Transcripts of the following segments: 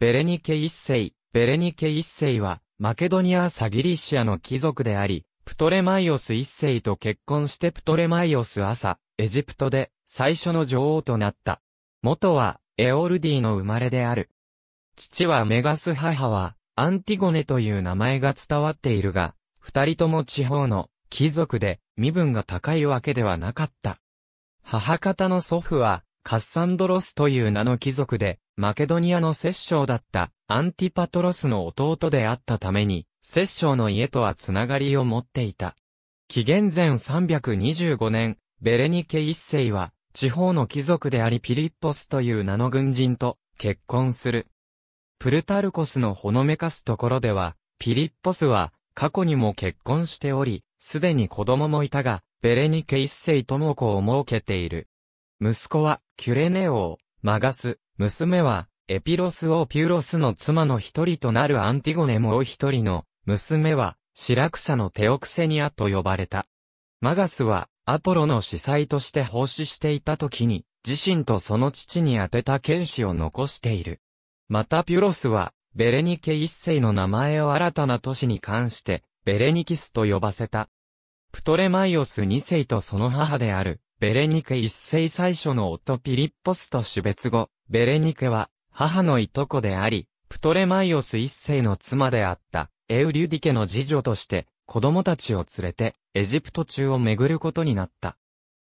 ベレニケ一世、ベレニケ一世は、マケドニア・サギリシアの貴族であり、プトレマイオス一世と結婚してプトレマイオス朝、エジプトで、最初の女王となった。元は、エオルディの生まれである。父はメガス母は、アンティゴネという名前が伝わっているが、二人とも地方の貴族で身分が高いわけではなかった。母方の祖父は、カッサンドロスという名の貴族で、マケドニアの摂政だったアンティパトロスの弟であったために、摂政の家とはつながりを持っていた。紀元前325年、ベレニケ一世は、地方の貴族でありピリッポスという名の軍人と結婚する。プルタルコスのほのめかすところでは、ピリッポスは過去にも結婚しており、すでに子供もいたが、ベレニケ一世とも子を設けている。息子はキュレネ王、マガス、娘は、エピロスオピュロスの妻の一人となるアンティゴネもう一人の、娘は、シラクサのテオクセニアと呼ばれた。マガスは、アポロの司祭として奉仕していた時に、自身とその父に宛てた剣士を残している。またピュロスは、ベレニケ一世の名前を新たな都市に関して、ベレニキスと呼ばせた。プトレマイオス二世とその母である、ベレニケ一世最初の夫ピリッポスと種別後、ベレニケは、母のいとこであり、プトレマイオス一世の妻であった、エウリュディケの次女として、子供たちを連れて、エジプト中を巡ることになった。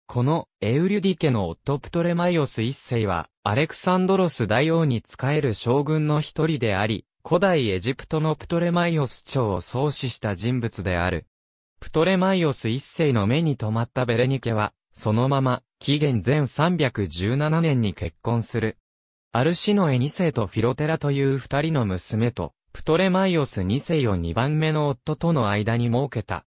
この、エウリュディケの夫プトレマイオス一世は、アレクサンドロス大王に仕える将軍の一人であり、古代エジプトのプトレマイオス朝を創始した人物である。プトレマイオス一世の目に留まったベレニケは、そのまま、紀元前317年に結婚する。アルシノエ2世とフィロテラという二人の娘と、プトレマイオス2世を2番目の夫との間に設けた。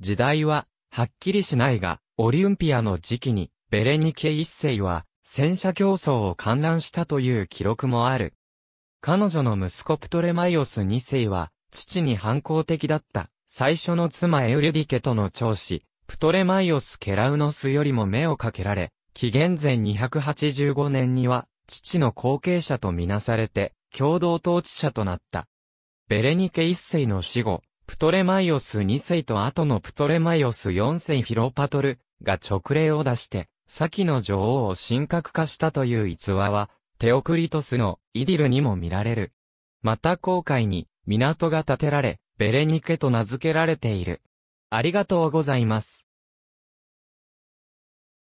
時代は、はっきりしないが、オリンピアの時期に、ベレニケ1世は、戦車競争を観覧したという記録もある。彼女の息子プトレマイオス2世は、父に反抗的だった、最初の妻エウリディケとの長子、プトレマイオス・ケラウノスよりも目をかけられ、紀元前285年には、父の後継者とみなされて、共同統治者となった。ベレニケ一世の死後、プトレマイオス二世と後のプトレマイオス四世ヒロパトルが直令を出して、先の女王を神格化したという逸話は、テオクリトスのイディルにも見られる。また航海に港が建てられ、ベレニケと名付けられている。ありがとうございます。